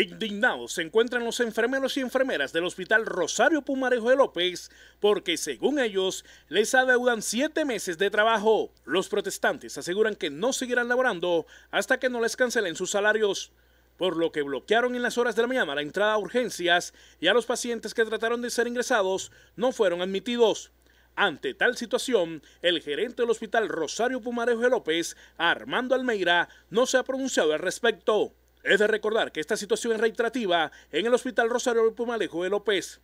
Indignados se encuentran los enfermeros y enfermeras del Hospital Rosario Pumarejo de López porque, según ellos, les adeudan siete meses de trabajo. Los protestantes aseguran que no seguirán laborando hasta que no les cancelen sus salarios, por lo que bloquearon en las horas de la mañana la entrada a urgencias y a los pacientes que trataron de ser ingresados no fueron admitidos. Ante tal situación, el gerente del Hospital Rosario Pumarejo de López, Armando Almeida, no se ha pronunciado al respecto. Es de recordar que esta situación es reiterativa en el Hospital Rosario Pumalejo de López.